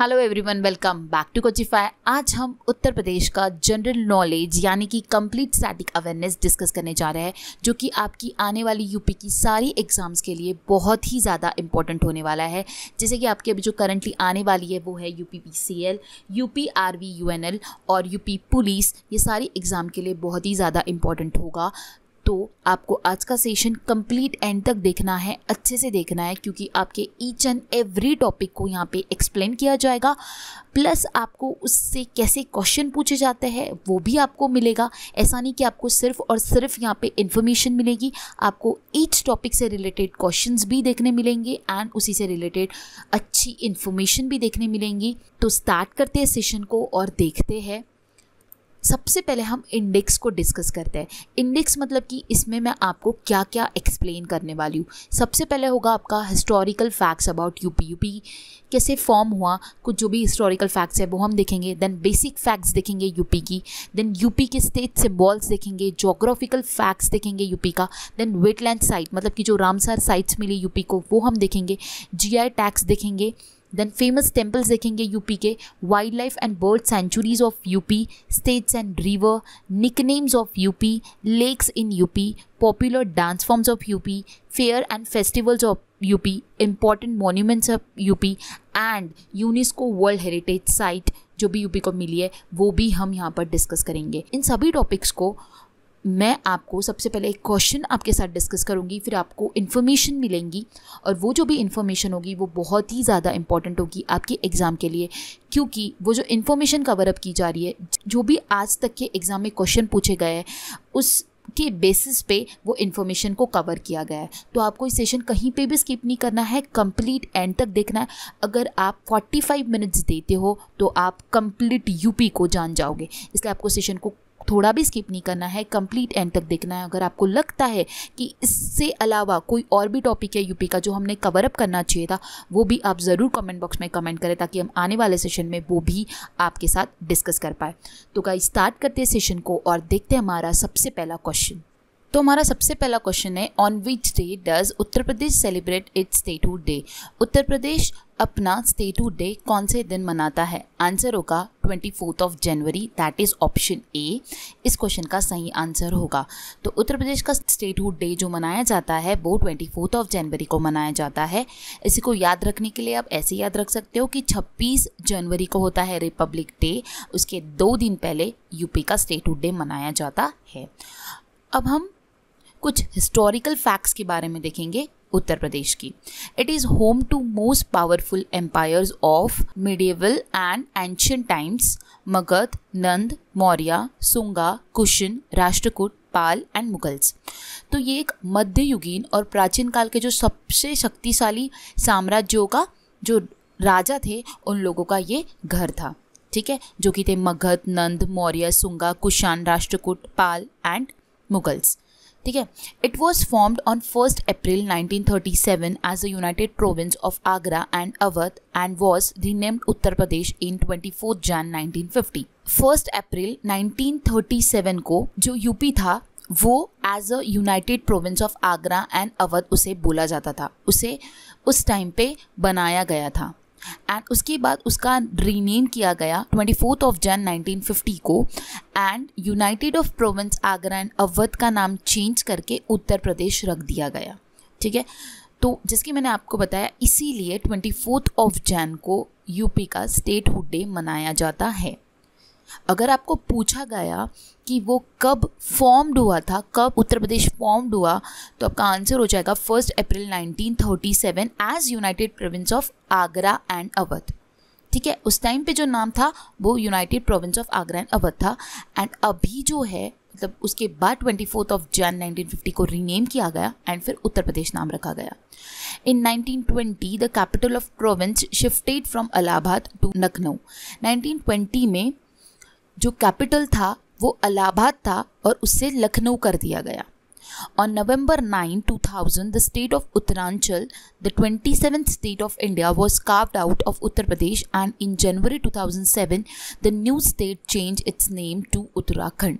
Hello everyone welcome back to Coachify आज हम उत्तर प्रदेश का जनरल नॉलेज यानी कि कंप्लीट स्टैटिक अवेयरनेस डिस्कस करने जा रहे हैं जो कि आपकी आने वाली यूपी की सारी एग्ज़ाम्स के लिए बहुत ही ज़्यादा इंपॉर्टेंट होने वाला है जैसे कि आपकी अभी जो करंटली आने वाली है वो है U P P C L U P R V U N L और यू पी पुलिस ये सारी एग्ज़ाम के लिए बहुत ही ज़्यादा इंपॉर्टेंट होगा तो आपको आज का सेशन कंप्लीट एंड तक देखना है अच्छे से देखना है क्योंकि आपके ईच एंड एवरी टॉपिक को यहाँ पे एक्सप्लेन किया जाएगा प्लस आपको उससे कैसे क्वेश्चन पूछे जाते हैं वो भी आपको मिलेगा ऐसा नहीं कि आपको सिर्फ और सिर्फ यहाँ पे इन्फॉर्मेशन मिलेगी आपको ईच टॉपिक से रिलेटेड क्वेश्चंस भी देखने मिलेंगे एंड उसी से रिलेटेड अच्छी इन्फॉर्मेशन भी देखने मिलेंगी तो स्टार्ट करते हैं सेशन को और देखते हैं सबसे पहले हम इंडेक्स को डिस्कस करते हैं इंडेक्स मतलब कि इसमें मैं आपको क्या क्या एक्सप्लेन करने वाली हूँ सबसे पहले होगा आपका historical facts about UP UP कैसे फॉर्म हुआ कुछ जो भी हिस्टोरिकल फैक्ट्स है वो हम देखेंगे देन बेसिक फैक्ट्स देखेंगे यूपी की देन यूपी के स्टेट सिम्बॉल्स देखेंगे जोग्राफिकल फैक्ट्स देखेंगे यूपी का देन वेटलैंड साइट मतलब कि जो रामसर साइट्स मिली यूपी को वो हम देखेंगे जी टैक्स देखेंगे देन फेमस टेम्पल्स देखेंगे यूपी के wild life and bird sanctuaries of UP states and river nicknames of UP lakes in UP popular dance forms of UP fair and festivals of UP important monuments of UP and UNESCO world heritage site जो भी UP को मिली है वो भी हम यहाँ पर discuss करेंगे इन सभी टॉपिक्स को मैं आपको सबसे पहले एक क्वेश्चन आपके साथ डिस्कस करूँगी फिर आपको इन्फॉर्मेशन मिलेंगी और वो जो भी इन्फॉर्मेशन होगी वो बहुत ही ज़्यादा इंपॉर्टेंट होगी आपके एग्ज़ाम के लिए क्योंकि वो जो इन्फॉर्मेशन कवर अप की जा रही है जो भी आज तक के एग्ज़ाम में क्वेश्चन पूछे गए हैं उस के बेसिस पे वो इन्फॉर्मेशन को कवर किया गया है तो आपको इस सेशन कहीं पे भी स्किप नहीं करना है कंप्लीट एंड तक देखना है अगर आप 45 मिनट्स देते हो तो आप कंप्लीट यूपी को जान जाओगे इसलिए आपको सेशन को थोड़ा भी स्किप नहीं करना है कंप्लीट एंड तक देखना है अगर आपको लगता है कि इससे अलावा कोई और भी टॉपिक है यूपी का जो हमने कवर अप करना चाहिए था वो भी आप ज़रूर कमेंट बॉक्स में कमेंट करें ताकि हम आने वाले सेशन में वो भी आपके साथ डिस्कस कर पाए तो का स्टार्ट करते हैं सेशन को और देखते हैं हमारा सबसे पहला क्वेश्चन तो हमारा सबसे पहला क्वेश्चन है on which day does Uttar Pradesh celebrate its statehood day Uttar Pradesh अपना स्टेटू डे कौन से दिन मनाता है आंसर होगा twenty fourth of January that is option A इस क्वेश्चन का सही आंसर होगा तो उत्तर प्रदेश का स्टेटहुड डे जो मनाया जाता है वो ट्वेंटी फोर्थ ऑफ जनवरी को मनाया जाता है इसी को याद रखने के लिए आप ऐसे याद रख सकते हो कि छब्बीस जनवरी को होता है रिपब्लिक डे उसके दो दिन पहले यूपी का स्टेटहुड डे मनाया जाता है अब हम कुछ हिस्टोरिकल फैक्ट्स के बारे में देखेंगे उत्तर प्रदेश की it is home to most powerful empires of medieval and ancient times Magadha Nanda Maurya Sunga Kushan Rashtrakuta Pala and Mughals तो ये एक मध्ययुगीन और प्राचीन काल के जो सबसे शक्तिशाली साम्राज्यों का जो राजा थे उन लोगों का ये घर था ठीक है जो कि थे मगध नंद मौर्य सुंगा कुशान राष्ट्रकूट पाल एंड मुगल्स ठीक है it was formed on first April 1937 as a United Province of Agra and Awadh and was renamed Uttar Pradesh in twenty fourth Jan 1950 first April 1937 को जो यूपी था वो as a United Province of Agra and Awadh उसे बोला जाता था उसे उस टाइम पे बनाया गया था एंड उसके बाद उसका रीनेम किया गया twenty fourth of Jan fifty को and United of Province Agra and Awadh का नाम चेंज करके उत्तर प्रदेश रख दिया गया ठीक है तो जिसकी मैंने आपको बताया इसीलिए ट्वेंटी फोर्थ ऑफ जैन को यूपी का स्टेट हुड डे मनाया जाता है अगर आपको पूछा गया कि वो कब फॉर्म्ड हुआ था कब उत्तर प्रदेश फॉर्म्ड हुआ तो आपका आंसर हो जाएगा first April 1937 as United Province of Agra and Awadh ठीक है उस टाइम पे जो नाम था वो United Province of Agra and Awadh था एंड अभी जो है मतलब उसके बाद twenty fourth of Jan fifty को रीनेम किया गया एंड फिर उत्तर प्रदेश नाम रखा गया in 1920 the capital of province shifted from Allahabad to Lucknow 1920 में जो कैपिटल था वो अलाहाबाद था और उससे लखनऊ कर दिया गया On November 9, 2000, the state of Uttaranchal, the 27th state of India, was carved out of Uttar Pradesh and in January 2007, the new state changed its name to Uttarakhand.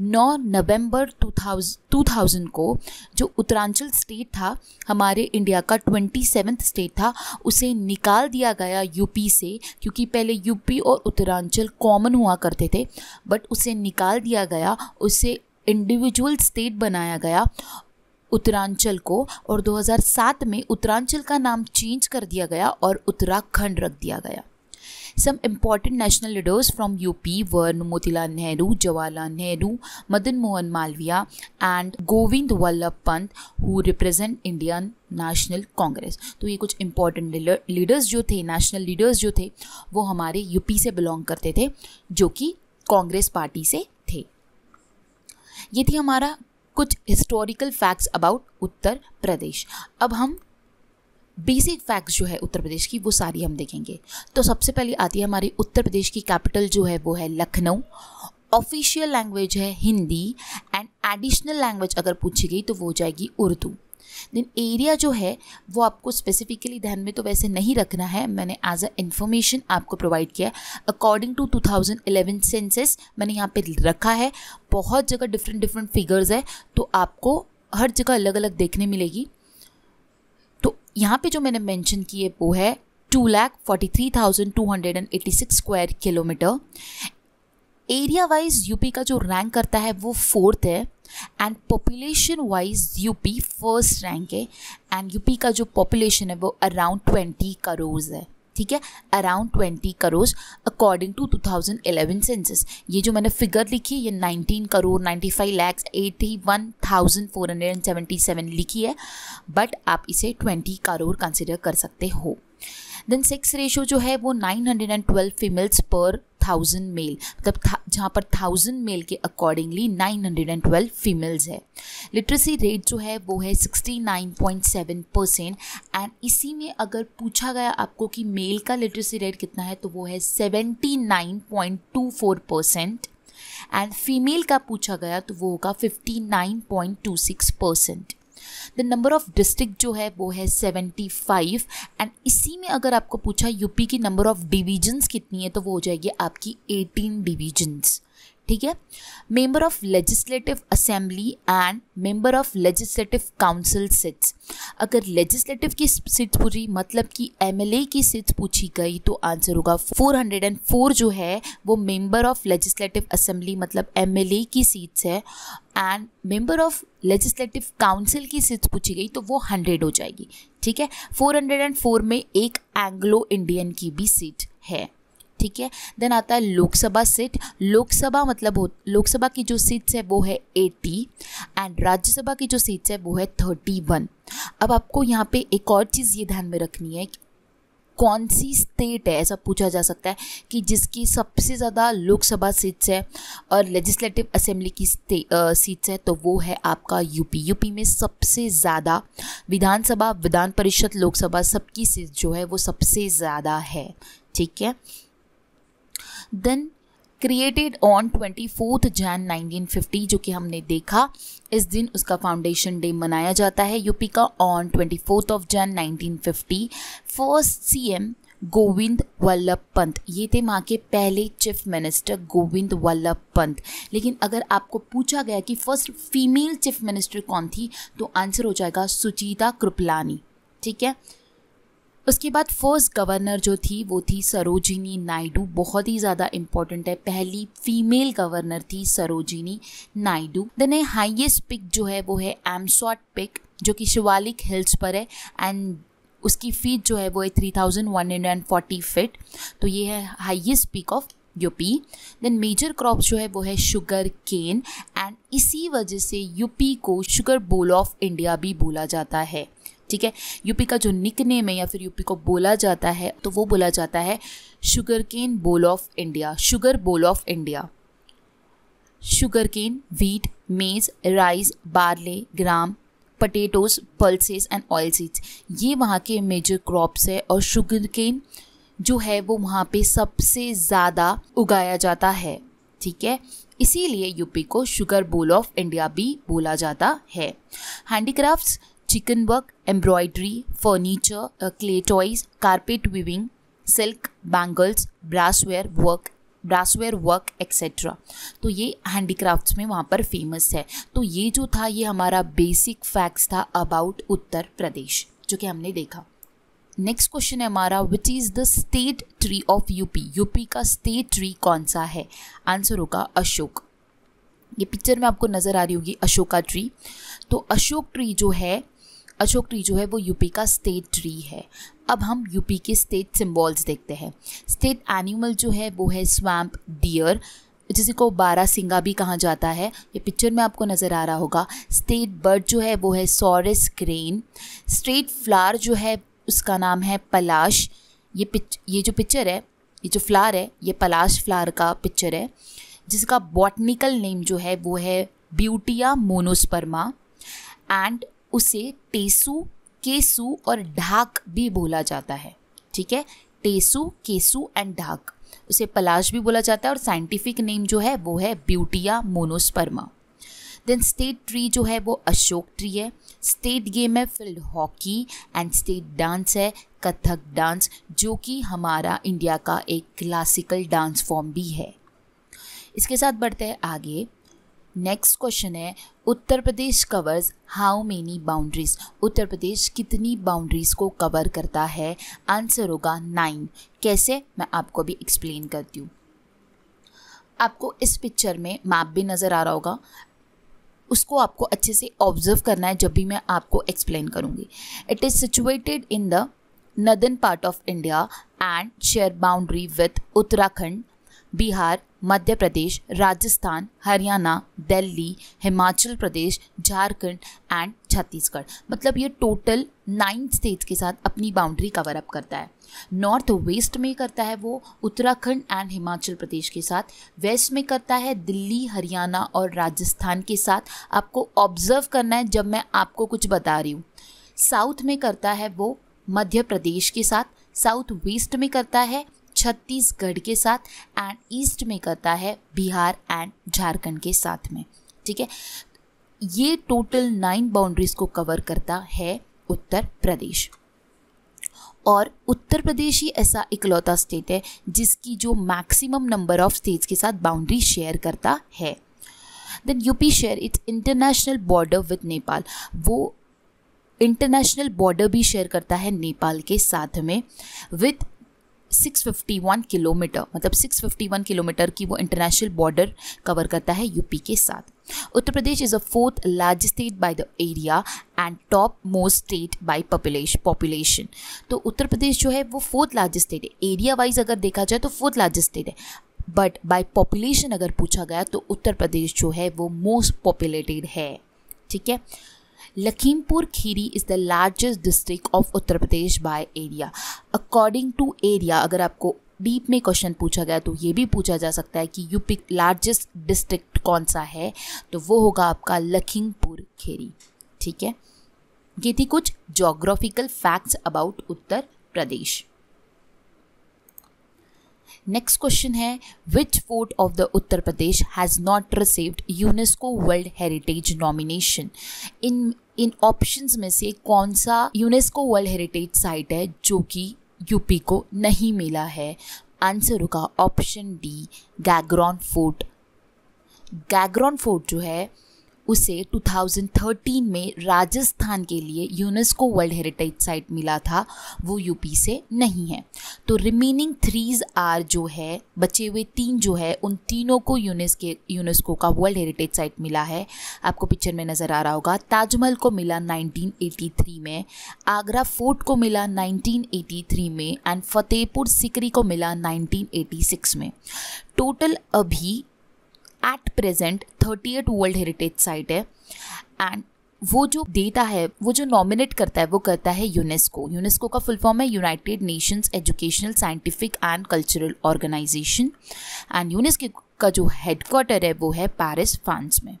9 नवंबर 2000 2000 को जो उत्तरांचल स्टेट था हमारे इंडिया का ट्वेंटी सेवन्थ स्टेट था उसे निकाल दिया गया यूपी से क्योंकि पहले यूपी और उत्तरांचल कॉमन हुआ करते थे बट उसे निकाल दिया गया उसे इंडिविजुअल स्टेट बनाया गया उत्तरांचल को और 2007 में उत्तरांचल का नाम चेंज कर दिया गया और उत्तराखंड रख दिया गया some important national leaders from UP were Motilal Nehru Jawaharlal Nehru Madan Mohan Malaviya and Govind Vallabh Pant who represent Indian National Congress तो ये कुछ इम्पॉर्टेंट लीडर्स जो थे नेशनल लीडर्स जो थे वो हमारे यूपी से बिलोंग करते थे जो कि कांग्रेस पार्टी से ये थी हमारा कुछ historical facts about Uttar Pradesh अब हम बेसिक फैक्ट्स जो है उत्तर प्रदेश की वो सारी हम देखेंगे तो सबसे पहले आती है हमारी उत्तर प्रदेश की कैपिटल जो है वो है लखनऊ ऑफिशियल लैंग्वेज है हिंदी एंड एडिशनल लैंग्वेज अगर पूछी गई तो वो हो जाएगी उर्दू देन एरिया जो है वो आपको स्पेसिफिकली ध्यान में तो वैसे नहीं रखना है मैंने एज अ इन्फॉर्मेशन आपको प्रोवाइड किया अकॉर्डिंग टू 2011 सेंसेस मैंने यहाँ पे रखा है बहुत जगह डिफरेंट डिफरेंट फिगर्स है तो आपको हर जगह अलग अलग देखने मिलेगी तो यहाँ पे जो मैंने मैंशन किए वो है two lakh forty three thousand two hundred and eighty six square kilometre area wise UP का जो रैंक करता है वो फोर्थ है and population wise UP first rank है एंड यूपी का जो पॉपुलेशन है वो अराउंड ट्वेंटी करोड़ है ठीक है around twenty crore according to two thousand eleven census ये जो मैंने फिगर लिखी है ये nineteen crore ninety five lakhs eighty one thousand four hundred and seventy seven लिखी है बट आप इसे ट्वेंटी करोड़ कंसिडर कर सकते हो देन सेक्स रेशो जो है वो 912 फीमेल्स पर थाउजेंड मेल मतलब था, जहाँ पर थाउजेंड मेल के अकॉर्डिंगली 912 फीमेल्स है लिटरेसी रेट जो है वो है 69.7 परसेंट एंड इसी में अगर पूछा गया आपको कि मेल का लिटरेसी रेट कितना है तो वो है 79.24 परसेंट एंड फीमेल का पूछा गया तो वो होगा 59.26 percent the number of district जो है वो है सेवेंटी फाइव एंड इसी में अगर आपको पूछा यूपी की नंबर ऑफ डिवीजन्स कितनी है तो वो हो जाएगी आपकी एटीन डिवीजन्स ठीक है member of legislative assembly and member of legislative council seats अगर लेजिस्लेटिव की सीट पूछी मतलब कि एमएलए की सीट पूछी गई तो आंसर होगा 404 जो है वो मेंबर ऑफ लेजिस्लेटिव असेंबली मतलब एमएलए की सीट्स है and member of legislative council की सीट्स पूछी गई तो वो हंड्रेड हो जाएगी ठीक है 404 में एक एंग्लो इंडियन की भी सीट है ठीक है देन आता है लोकसभा सीट लोकसभा मतलब हो लोकसभा की जो सीट्स है वो है एटी एंड राज्यसभा की जो सीट्स है वो है थर्टी वन अब आपको यहाँ पे एक और चीज़ ये ध्यान में रखनी है कि कौन सी स्टेट है ऐसा पूछा जा सकता है कि जिसकी सबसे ज़्यादा लोकसभा सीट्स है और लेजिस्लेटिव असेंबली की सीट्स है तो वो है आपका यूपी यूपी में सबसे ज़्यादा विधानसभा विधान परिषद लोकसभा सबकी सीट जो है वो सबसे ज़्यादा है ठीक है then created on twenty fourth Jan 1950 जो कि हमने देखा इस दिन उसका फाउंडेशन डे मनाया जाता है यूपी का on twenty fourth of Jan 1950 first CM Govind Vallabh Pant ये थे माँ के पहले चीफ मिनिस्टर गोविंद वल्लभ पंत लेकिन अगर आपको पूछा गया कि फर्स्ट फीमेल चीफ मिनिस्टर कौन थी तो आंसर हो जाएगा सुचिता कृपलानी ठीक है उसके बाद फर्स्ट गवर्नर जो थी वो थी सरोजिनी नायडू बहुत ही ज़्यादा इम्पॉर्टेंट है पहली फीमेल गवर्नर थी Sarojini Naidu then highest peak जो है वो है एमसॉट पिक जो कि शिवालिक हिल्स पर है एंड उसकी फीट जो है वो है three thousand one hundred and forty feet तो ये है highest peak of UP then major crop जो है वो है शुगर केन एंड इसी वजह से यूपी को शुगर बोल ऑफ इंडिया भी बोला जाता है ठीक है यूपी का जो निक नेम है या फिर यूपी को बोला जाता है तो वो बोला जाता है sugar cane bowl of India sugar bowl of India sugar cane wheat maize rice barley gram potatoes pulses and oil seeds ये वहाँ के मेजर क्रॉप्स है और शुगर केन जो है वो वहाँ पे सबसे ज़्यादा उगाया जाता है ठीक है इसीलिए यूपी को शुगर बोल ऑफ इंडिया भी बोला जाता है handicrafts chikan work embroidery furniture clay toys carpet weaving, silk bangles brassware work brassware work etcetera तो ये हैंडीक्राफ्ट्स में वहाँ पर फेमस है तो ये जो था ये हमारा बेसिक फैक्ट्स था अबाउट उत्तर प्रदेश जो कि हमने देखा नेक्स्ट क्वेश्चन है हमारा which is the state tree of UP UP का स्टेट ट्री कौन सा है आंसर होगा अशोक ये पिक्चर में आपको नज़र आ रही होगी अशोका ट्री तो अशोक ट्री जो है अशोक ट्री जो है वो यूपी का स्टेट ट्री है अब हम यूपी के स्टेट सिम्बॉल्स देखते हैं स्टेट एनिमल जो है वो है स्वैम्प डियर जिसे को बारा सिंगा भी कहा जाता है ये पिक्चर में आपको नज़र आ रहा होगा स्टेट बर्ड जो है वो है सोरेस क्रेन स्टेट फ्लावर जो है उसका नाम है पलाश ये पिच ये जो पिक्चर है ये जो फ्लावर है ये पलाश फ्लावर का पिक्चर है जिसका बॉटनिकल नेम जो है वो है ब्यूटिया मोनोस्पर्मा एंड उसे टेसु केसु और ढाक भी बोला जाता है ठीक है टेसु केसु एंड ढाक उसे पलाश भी बोला जाता है और साइंटिफिक नेम जो है वो है Butea monosperma then state tree जो है वो अशोक ट्री है स्टेट गेम है field hockey and state dance है कथक डांस जो कि हमारा इंडिया का एक क्लासिकल डांस फॉर्म भी है इसके साथ बढ़ते हैं आगे नेक्स्ट क्वेश्चन है Uttar Pradesh covers how many boundaries Uttar Pradesh कितनी बाउंड्रीज को कवर करता है आंसर होगा नाइन कैसे मैं आपको भी एक्सप्लेन करती हूँ आपको इस पिक्चर में मैप भी नज़र आ रहा होगा उसको आपको अच्छे से ऑब्जर्व करना है जब भी मैं आपको एक्सप्लेन करूँगी it is situated in the northern part of India and share boundary with Uttarakhand Bihar Madhya Pradesh Rajasthan Haryana Delhi Himachal Pradesh Jharkhand and Chhattisgarh मतलब ये टोटल नाइन स्टेट्स के साथ अपनी बाउंड्री कवर अप करता है नॉर्थ वेस्ट में करता है वो उत्तराखंड एंड हिमाचल प्रदेश के साथ वेस्ट में करता है दिल्ली हरियाणा और राजस्थान के साथ आपको ऑब्जर्व करना है जब मैं आपको कुछ बता रही हूँ साउथ में करता है वो मध्य प्रदेश के साथ साउथ वेस्ट में करता है छत्तीसगढ़ के साथ एंड ईस्ट में करता है बिहार एंड झारखंड के साथ में ठीक है ये टोटल नाइन बाउंड्रीज को कवर करता है उत्तर प्रदेश और उत्तर प्रदेश ही ऐसा इकलौता स्टेट है जिसकी जो मैक्सिमम नंबर ऑफ स्टेट्स के साथ बाउंड्री शेयर करता है then UP share its international border with Nepal वो इंटरनेशनल बॉर्डर भी शेयर करता है नेपाल के साथ में विथ 651 किलोमीटर मतलब 651 किलोमीटर की वो इंटरनेशनल बॉर्डर कवर करता है यूपी के साथ Uttar Pradesh is a fourth largest state by the area and top most state by population तो उत्तर प्रदेश जो है वो फोर्थ लार्जेस्ट स्टेट है एरिया वाइज अगर देखा जाए तो फोर्थ लार्जेस्ट स्टेट है बट बाय पॉपुलेशन अगर पूछा गया तो उत्तर प्रदेश जो है वो मोस्ट पॉपुलेटेड है ठीक है Lakhimpur Kheri is the largest district of Uttar Pradesh by area according to area अगर आपको डीप में क्वेश्चन पूछा गया तो ये भी पूछा जा सकता है कि यूपी लार्जेस्ट डिस्ट्रिक्ट कौन सा है तो वो होगा आपका लखीमपुर खेरी ठीक है ये थी कुछ geographical facts about Uttar Pradesh next question है which fort of the Uttar Pradesh has not received UNESCO world heritage nomination in in options में से कौन सा यूनेस्को वर्ल्ड हेरिटेज साइट है जो कि यूपी को नहीं मिला है आंसर होगा option D Gagron fort Gagron fort जो है उसे 2013 में राजस्थान के लिए यूनेस्को वर्ल्ड हेरिटेज साइट मिला था वो यूपी से नहीं है तो रिमेनिंग थ्रीज आर जो है बचे हुए तीन जो है उन तीनों को यूनेस्के यूनेस्को का वर्ल्ड हेरिटेज साइट मिला है आपको पिक्चर में नज़र आ रहा होगा ताजमहल को मिला 1983 में आगरा फोर्ट को मिला 1983 में एंड फतेहपुर सिकरी को मिला 1986 में टोटल अभी at present thirty eight world heritage site है एंड वो जो देता है वो जो नॉमिनेट करता है वो करता है यूनेस्को यूनेस्को का फुल फॉर्म है United Nations Educational Scientific and Cultural Organization and UNESCO का जो हेडक्वार्टर है वो है पेरिस फ्रांस में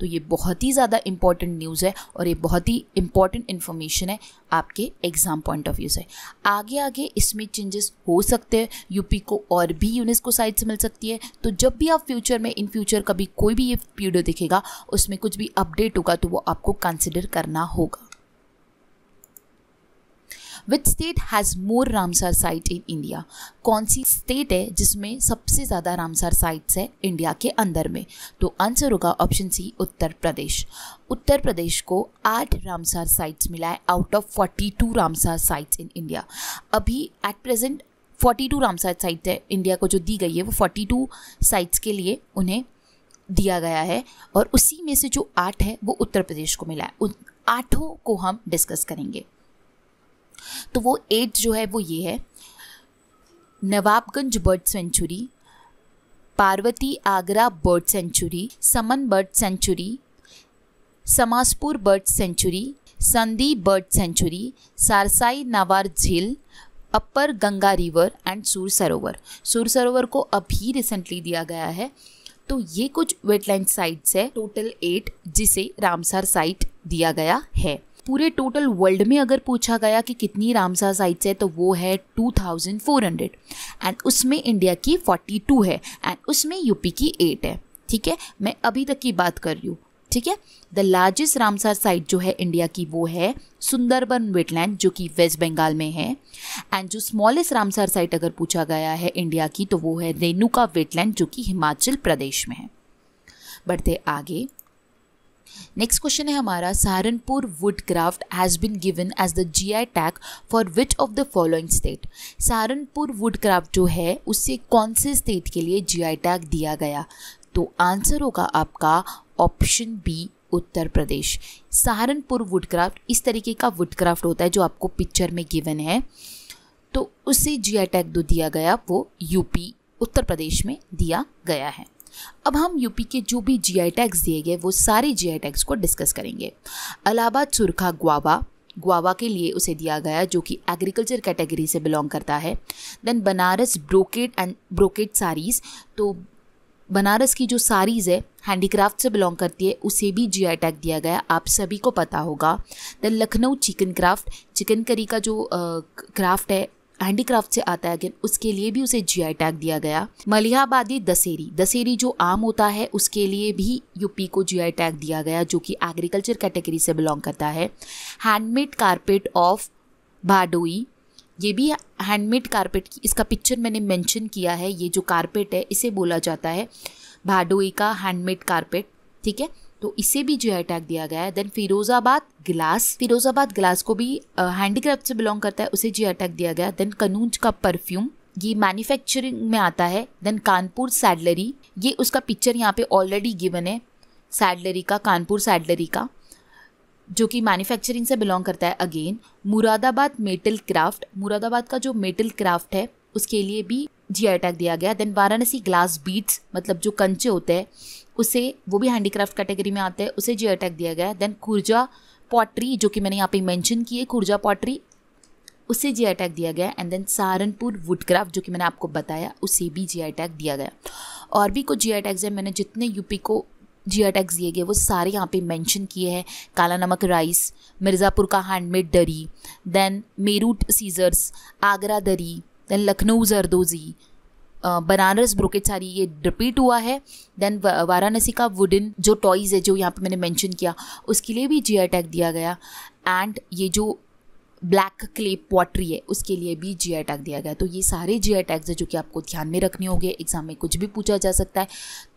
तो ये बहुत ही ज़्यादा इम्पॉर्टेंट न्यूज़ है और ये बहुत ही इम्पॉर्टेंट इन्फॉर्मेशन है आपके एग्ज़ाम पॉइंट ऑफ व्यू से आगे आगे इसमें चेंजेस हो सकते हैं यूपी को और भी यूनेस्को साइड से मिल सकती है तो जब भी आप फ्यूचर में इन फ्यूचर कभी कोई भी ये वीडियो दिखेगा उसमें कुछ भी अपडेट होगा तो वो आपको कंसिडर करना होगा which state has more Ramsar site in India कौन सी स्टेट है जिसमें सबसे ज़्यादा रामसर साइट्स है इंडिया के अंदर में तो आंसर होगा ऑप्शन सी उत्तर प्रदेश उत्तर प्रदेश को आठ रामसार साइट्स मिला है out of forty two Ramsar sites in India अभी at present forty two Ramsar sites है इंडिया को जो दी गई है वो फोर्टी टू साइट्स के लिए उन्हें दिया गया है और उसी में से जो आठ है वो उत्तर प्रदेश को मिला है उन आठों को हम डिस्कस करेंगे तो वो एट जो है वो ये है Nawabganj bird sanctuary Parvati Agra bird sanctuary Saman bird sanctuary Samaspur bird sanctuary Sandi bird sanctuary Sarsai Nawar Jheel upper Ganga river and सूर सरोवर सूर सरोवर को अभी रिसेंटली दिया गया है तो ये कुछ वेटलैंड साइट्स है टोटल एट जिसे रामसर साइट दिया गया है पूरे टोटल वर्ल्ड में अगर पूछा गया कि कितनी रामसा साइट्स है तो वो है 2400 एंड उसमें इंडिया की 42 है एंड उसमें यूपी की 8 है ठीक है मैं अभी तक की बात कर रही हूँ ठीक है द लार्जेस्ट रामसार साइट जो है इंडिया की वो है सुंदरबन वेटलैंड जो कि वेस्ट बंगाल में है एंड जो स्मॉलेस्ट रामसार साइट अगर पूछा गया है इंडिया की तो वो है रेणुका वेटलैंड जो कि हिमाचल प्रदेश में है बढ़ते आगे नेक्स्ट क्वेश्चन है हमारा Saharanpur wood craft has been given as the G I tag for which of the following state Saharanpur wood craft जो है उससे कौन से स्टेट के लिए जी आई टैग दिया गया तो आंसर होगा आपका option B Uttar Pradesh Saharanpur woodcraft इस तरीके का वुडक्राफ्ट होता है जो आपको पिक्चर में गिवन है तो उसे जी आई टैग दो दिया गया वो यूपी उत्तर प्रदेश में दिया गया है अब हम यूपी के जो भी जीआई टैग्स दिए गए वो सारे जीआई टैग्स को डिस्कस करेंगे अलाहाबाद सुरखा ग्वावा ग्वावा के लिए उसे दिया गया जो कि एग्रीकल्चर कैटेगरी से बिलोंग करता है then Banaras brocade and brocade saris तो बनारस की जो साड़ीज़ है हैंडीक्राफ्ट से बिलोंग करती है उसे भी जी आई टैग दिया गया आप सभी को पता होगा then Lucknow chikan craft chikankari का जो क्राफ्ट है हैंडीक्राफ्ट से आता है अगेन उसके लिए भी उसे जी आई टैग दिया गया मलिहाबादी दशहरी दशहरी जो आम होता है उसके लिए भी यूपी को जी आई टैग दिया गया जो कि एग्रीकल्चर कैटेगरी से बिलोंग करता है हैंडमेड कारपेट ऑफ भाडोई ये भी हैंडमेड कारपेट की इसका पिक्चर मैंने मेंशन किया है ये जो कारपेट है इसे बोला जाता है भाडोई का हैंडमेड कारपेट ठीक है तो इसे भी जो अटैक दिया गया है then Firozabad glass Firozabad glass को भी हैंडीक्राफ्ट से बिलोंग करता है उसे जो अटैक दिया गया देन कनूज का परफ्यूम ये मैन्युफैक्चरिंग में आता है देन कानपुर सैडलरी ये उसका पिक्चर यहाँ पे ऑलरेडी गिवन है सैडलरी का कानपुर सैडलरी का जो कि मैन्युफैक्चरिंग से बिलोंग करता है again Moradabad metal craft Moradabad का जो मेटल क्राफ्ट है उसके लिए भी जी आई टैग दिया गया देन वाराणसी ग्लास बीट्स मतलब जो कंचे होते हैं उसे वो भी हैंडीक्राफ्ट कैटेगरी में आते हैं उसे जी आई टैग दिया गया देन खुर्जा पॉटरी जो कि मैंने यहाँ पे मेंशन की है खुर्जा पॉटरी उसे जी आई टैग दिया गया एंड देन सहारनपुर वुडक्राफ्ट जो कि मैंने आपको बताया उसे भी जी आई टैग दिया गया और भी कुछ जी आई टैग्स हैं मैंने जितने यूपी को जी आई टैग्स दिए गए वो सारे यहाँ पे मेंशन किए हैं काला नमक राइस मिर्ज़ापुर का हैंडमेड दरी then Meerut scissors Agra dari then Lucknow zardozi Banaras brocade sari ये रिपीट हुआ है देन वाराणसी का वुडन जो टॉयज़ है जो यहाँ पे मैंने मेंशन किया उसके लिए भी जी टैग दिया गया एंड ये जो ब्लैक क्ले पॉटरी है उसके लिए भी जी आई टैग दिया गया तो ये सारे जी आई टैग्स है जो कि आपको ध्यान में रखने होंगे एग्ज़ाम में कुछ भी पूछा जा सकता है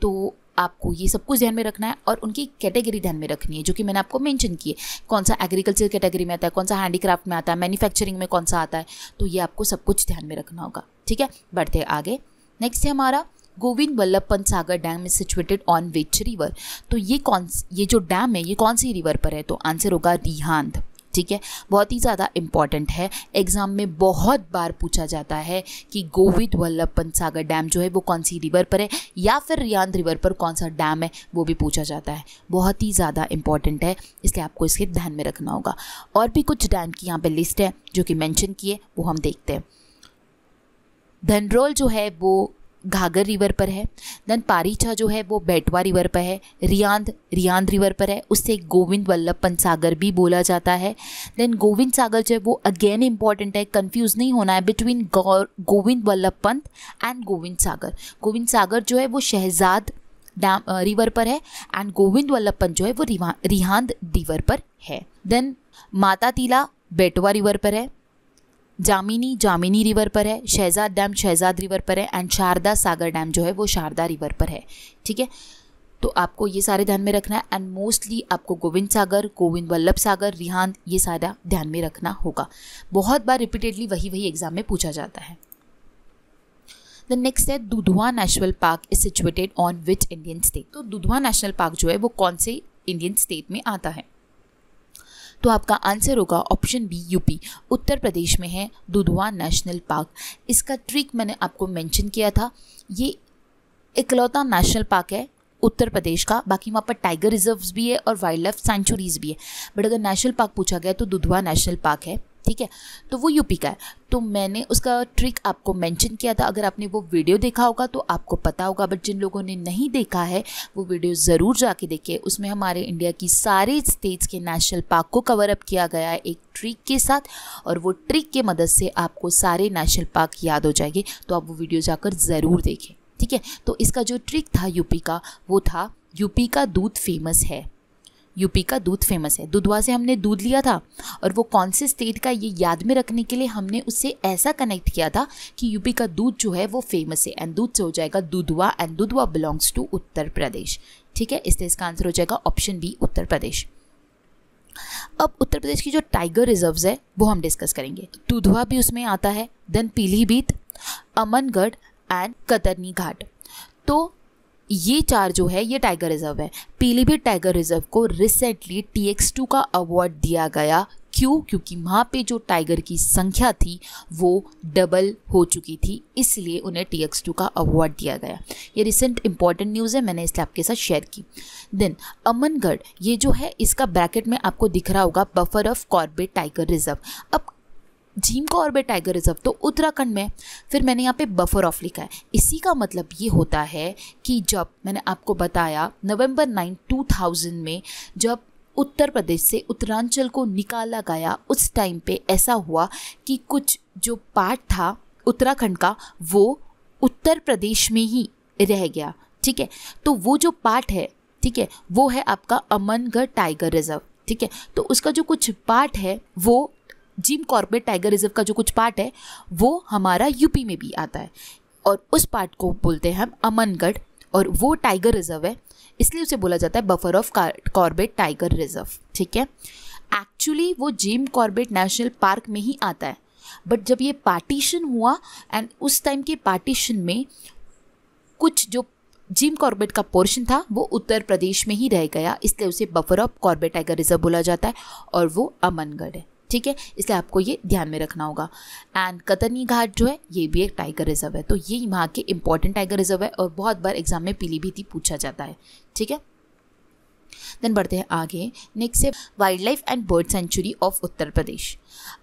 तो आपको ये सब कुछ ध्यान में रखना है और उनकी कैटेगरी ध्यान में रखनी है जो कि मैंने आपको मैंशन की है कौन सा एग्रीकल्चर कैटेगरी में आता है कौन सा हैंडीक्राफ्ट में आता है मैन्युफैक्चरिंग में कौन सा आता है तो ये आपको सब कुछ ध्यान में रखना होगा ठीक है बढ़ते आगे नेक्स्ट है हमारा Govind Vallabh Pant Sagar dam is situated on which river तो ये कौन ये जो डैम है ये कौन सी रिवर पर है तो आंसर होगा रिहांद ठीक है बहुत ही ज़्यादा इम्पॉर्टेंट है एग्ज़ाम में बहुत बार पूछा जाता है कि गोविंद वल्लभ पंत सागर डैम जो है वो कौन सी रिवर पर है या फिर रियांद रिवर पर कौन सा डैम है वो भी पूछा जाता है बहुत ही ज़्यादा इम्पॉर्टेंट है इसलिए आपको इसके ध्यान में रखना होगा और भी कुछ डैम की यहाँ पर लिस्ट है जो कि मैंशन किए वो हम देखते हैं धनरोल जो है वो घाघर रिवर पर है देन पारीछा जो है वो बैटवा रिवर पर है रियांद रियांद रिवर पर है उससे गोविंद वल्लभ पंत सागर भी बोला जाता है देन गोविंद सागर जो है वो अगेन इंपॉर्टेंट है कन्फ्यूज नहीं होना है बिटवीन गोविंद वल्लभ पंत एंड गोविंद सागर गोविंद सागर जो है वो शहजाद डैम रिवर पर है एंड गोविंद वल्लभ पंत जो है वो रिहांद रिवर पर है देन माता टीला बेटवा रिवर पर है जामिनी जामिनी रिवर पर है शहजाद डैम शहजाद रिवर पर है एंड शारदा सागर डैम जो है वो शारदा रिवर पर है ठीक है तो आपको ये सारे ध्यान में रखना है एंड मोस्टली आपको गोविंद सागर गोविंद वल्लभ सागर रिहान ये सारा ध्यान में रखना होगा बहुत बार रिपीटेडली वही वही एग्जाम में पूछा जाता है द नेक्स्ट है Dudhwa national park is situated on which Indian state तो दुधवा नेशनल पार्क जो है वो कौन से इंडियन स्टेट में आता है तो आपका आंसर होगा option B UP Uttar Pradesh में है दुधवा नेशनल पार्क इसका ट्रिक मैंने आपको मेंशन किया था ये इकलौता नेशनल पार्क है उत्तर प्रदेश का बाकी वहाँ पर टाइगर रिजर्व्स भी है और वाइल्ड लाइफ सेंचुरीज़ भी है बट अगर नेशनल पार्क पूछा गया तो दुधवा नेशनल पार्क है ठीक है तो वो यूपी का है तो मैंने उसका ट्रिक आपको मेंशन किया था अगर आपने वो वीडियो देखा होगा तो आपको पता होगा बट जिन लोगों ने नहीं देखा है वो वीडियो ज़रूर जाके देखे उसमें हमारे इंडिया की सारे स्टेट्स के नेशनल पार्क को कवर अप किया गया है एक ट्रिक के साथ और वो ट्रिक के मदद से आपको सारे नेशनल पार्क याद हो जाएंगे तो आप वो वीडियो जाकर ज़रूर देखें ठीक है तो इसका जो ट्रिक था यूपी का वो था यूपी का दूध फेमस है यूपी का दूध फेमस है दुधवा से हमने दूध लिया था और वो कौन से स्टेट का ये याद में रखने के लिए हमने उससे ऐसा कनेक्ट किया था कि यूपी का दूध जो है वो फेमस है एंड दूध से हो जाएगा Dudhwa and Dudhwa belongs to Uttar Pradesh ठीक है इससे इसका आंसर हो जाएगा ऑप्शन बी उत्तर प्रदेश अब उत्तर प्रदेश की जो टाइगर रिजर्व्स है वो हम डिस्कस करेंगे दुधवा भी उसमें आता है देन पीलीभीत अमनगढ़ एंड कतरनी घाट तो ये चार जो है ये टाइगर रिजर्व है पीलीभीत टाइगर रिजर्व को रिसेंटली टी एक्स टू का अवार्ड दिया गया क्यों क्योंकि वहाँ पे जो टाइगर की संख्या थी वो डबल हो चुकी थी इसलिए उन्हें टी एक्स टू का अवार्ड दिया गया ये रिसेंट इंपॉर्टेंट न्यूज़ है मैंने इसलिए आपके साथ शेयर की देन अमनगढ़ ये जो है इसका ब्रैकेट में आपको दिख रहा होगा buffer of Corbett tiger reserve अब झीम कॉर्बेट टाइगर रिजर्व तो उत्तराखंड में फिर मैंने यहाँ पे बफर ऑफ लिखा है इसी का मतलब ये होता है कि जब मैंने आपको बताया नवंबर टू थाउजेंड में जब उत्तर प्रदेश से उत्तरांचल को निकाला गया उस टाइम पे ऐसा हुआ कि कुछ जो पार्ट था उत्तराखंड का वो उत्तर प्रदेश में ही रह गया ठीक है तो वो जो पार्ट है ठीक है वो है आपका अमनगढ़ टाइगर रिजर्व ठीक है तो उसका जो कुछ पार्ट है वो जिम कॉर्बेट टाइगर रिजर्व का जो कुछ पार्ट है वो हमारा यूपी में भी आता है और उस पार्ट को बोलते हैं हम अमनगढ़ और वो टाइगर रिजर्व है इसलिए उसे बोला जाता है buffer of Corbett tiger reserve ठीक है एक्चुअली वो जिम कॉर्बेट नेशनल पार्क में ही आता है बट जब ये पार्टीशन हुआ एंड उस टाइम के पार्टीशन में कुछ जो जिम कॉर्बेट का पोर्शन था वो उत्तर प्रदेश में ही रह गया इसलिए उसे buffer of Corbett tiger reserve बोला जाता है और वो अमनगढ़ है ठीक है इसलिए आपको ये ध्यान में रखना होगा एंड कतरनी घाट जो है ये भी एक टाइगर रिजर्व है तो ये वहाँ के इंपॉर्टेंट टाइगर रिजर्व है और बहुत बार एग्जाम में पीलीभीत ही पूछा जाता है ठीक है देन बढ़ते हैं आगे नेक्स्ट है wild life and bird sanctuary of Uttar Pradesh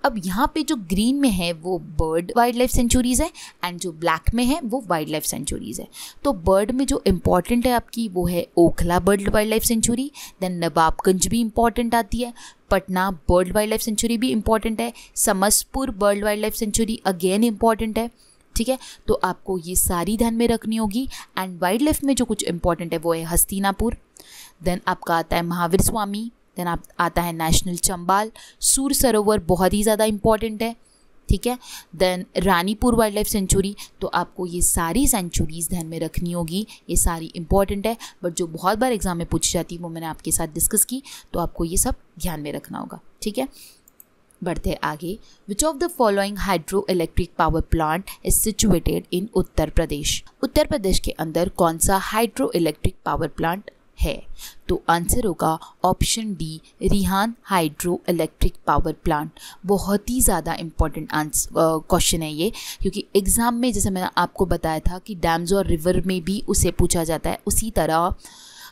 अब यहाँ पे जो ग्रीन में है वो बर्ड वाइल्ड लाइफ सेंचुरीज़ है एंड जो ब्लैक में है वो वाइल्ड लाइफ सेंचुरीज़ है तो बर्ड में जो इम्पॉर्टेंट है आपकी वो है Okhla bird wild life sanctuary then Nawabganj भी इम्पॉर्टेंट आती है Patna bird wild life sanctuary भी इम्पॉर्टेंट है Samaspur bird wild life sanctuary again important है ठीक है तो आपको ये सारी ध्यान में रखनी होगी एंड वाइल्ड लाइफ में जो कुछ इम्पॉर्टेंट है वो है हस्तिनापुर देन आपका आता है महावीर स्वामी देन आप आता है नेशनल चंबाल सूर सरोवर बहुत ही ज़्यादा इम्पॉर्टेंट है ठीक है then Ranipur wild life sanctuary तो आपको ये सारी सेंचुरीज़ ध्यान में रखनी होगी ये सारी इंपॉर्टेंट है बट जो बहुत बार एग्ज़ाम में पूछी जाती है वो मैंने आपके साथ डिस्कस की तो आपको ये सब ध्यान में रखना होगा ठीक है बढ़ते हैं आगे which of the following hydro electric power plant is situated in Uttar Pradesh Uttar Pradesh के अंदर कौन सा हाइड्रो इलेक्ट्रिक पावर प्लांट है तो आंसर होगा option D Rihand hydro electric power plant बहुत ही ज़्यादा इम्पॉर्टेंट आंसर क्वेश्चन है ये क्योंकि एग्ज़ाम में जैसे मैंने आपको बताया था कि डैम्स और रिवर में भी उसे पूछा जाता है उसी तरह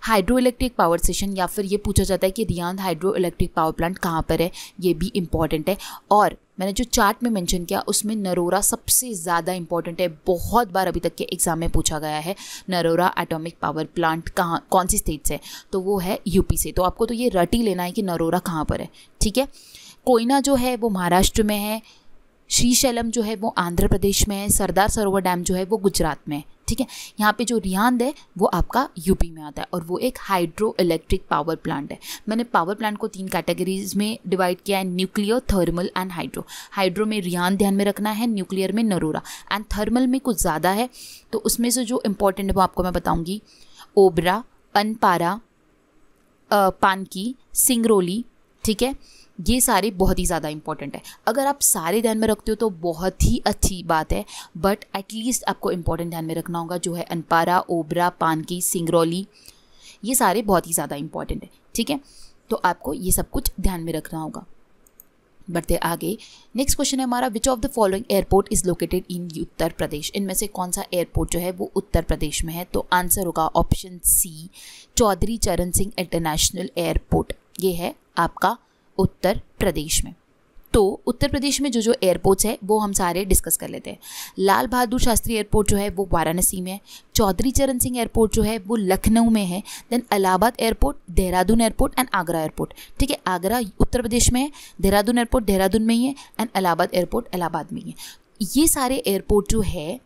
हाइड्रो इलेक्ट्रिक पावर स्टेशन या फिर ये पूछा जाता है कि Rihand hydro electric power plant कहाँ पर है ये भी इम्पॉर्टेंट है और मैंने जो चार्ट में मेंशन किया उसमें नरोरा सबसे ज़्यादा इंपॉर्टेंट है बहुत बार अभी तक के एग्ज़ाम में पूछा गया है नरोरा एटॉमिक पावर प्लांट कहाँ कौन सी स्टेट से तो वो है यूपी से तो आपको तो ये रट ही लेना है कि नरोरा कहाँ पर है ठीक है कोयना जो है वो महाराष्ट्र में है श्रीशैलम जो है वो आंध्र प्रदेश में है सरदार सरोवर डैम जो है वो गुजरात में है ठीक है यहाँ पे जो रियांद है वो आपका यूपी में आता है और वो एक हाइड्रो इलेक्ट्रिक पावर प्लांट है मैंने पावर प्लांट को तीन कैटेगरीज में डिवाइड किया है nuclear thermal and hydro hydro में रियांद ध्यान में रखना है न्यूक्लियर में नरोरा एंड थर्मल में कुछ ज़्यादा है तो उसमें से जो इम्पोर्टेंट है वो आपको मैं बताऊँगी ओबरा पनपारा पानकी सिंगरौली ठीक है ये सारे बहुत ही ज़्यादा इंपॉर्टेंट है अगर आप सारे ध्यान में रखते हो तो बहुत ही अच्छी बात है बट एटलीस्ट आपको इंपॉर्टेंट ध्यान में रखना होगा जो है अनपारा ओबरा पानकी सिंगरौली ये सारे बहुत ही ज़्यादा इंपॉर्टेंट है ठीक है तो आपको ये सब कुछ ध्यान में रखना होगा बढ़ते आगे नेक्स्ट क्वेश्चन है हमारा which of the following airport is located in Uttar Pradesh इनमें से कौन सा एयरपोर्ट जो है वो उत्तर प्रदेश में है तो आंसर होगा option C Chaudhary Charan Singh international airport ये है आपका उत्तर प्रदेश में तो उत्तर प्रदेश में जो जो एयरपोर्ट्स है वो हम सारे डिस्कस कर लेते हैं लाल बहादुर शास्त्री एयरपोर्ट जो है वो वाराणसी में है चौधरी चरण सिंह एयरपोर्ट जो है वो लखनऊ में है then Allahabad airport Dehradun airport and Agra airport ठीक है आगरा उत्तर प्रदेश में है देहरादून एयरपोर्ट देहरादून में ही है एंड इलाहाबाद एयरपोर्ट इलाहाबाद में ही है ये सारे एयरपोर्ट जो है